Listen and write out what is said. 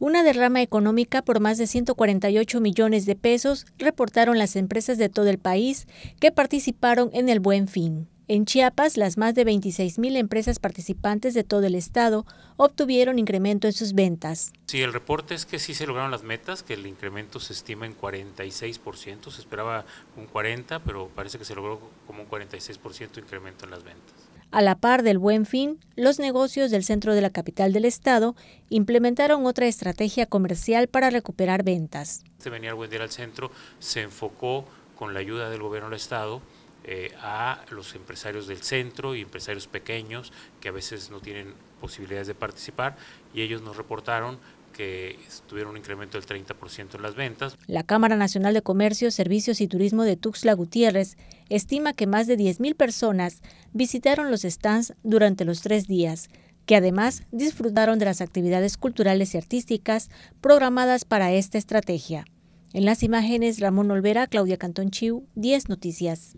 Una derrama económica por más de 148 millones de pesos reportaron las empresas de todo el país que participaron en el Buen Fin. En Chiapas, las más de 26 mil empresas participantes de todo el estado obtuvieron incremento en sus ventas. Sí, el reporte es que sí se lograron las metas, que el incremento se estima en 46%, se esperaba un 40%, pero parece que se logró como un 46% incremento en las ventas. A la par del buen fin, los negocios del centro de la capital del estado implementaron otra estrategia comercial para recuperar ventas. Se venía el buen día al centro, se enfocó con la ayuda del gobierno del estado eh, a los empresarios del centro y empresarios pequeños que a veces no tienen posibilidades de participar y ellos nos reportaron que tuvieron un incremento del 30% en las ventas. La Cámara Nacional de Comercio, Servicios y Turismo de Tuxtla Gutiérrez estima que más de 10.000 personas visitaron los stands durante los tres días, que además disfrutaron de las actividades culturales y artísticas programadas para esta estrategia. En las imágenes, Ramón Olvera, Claudia Cantón Chiu, 10 Noticias.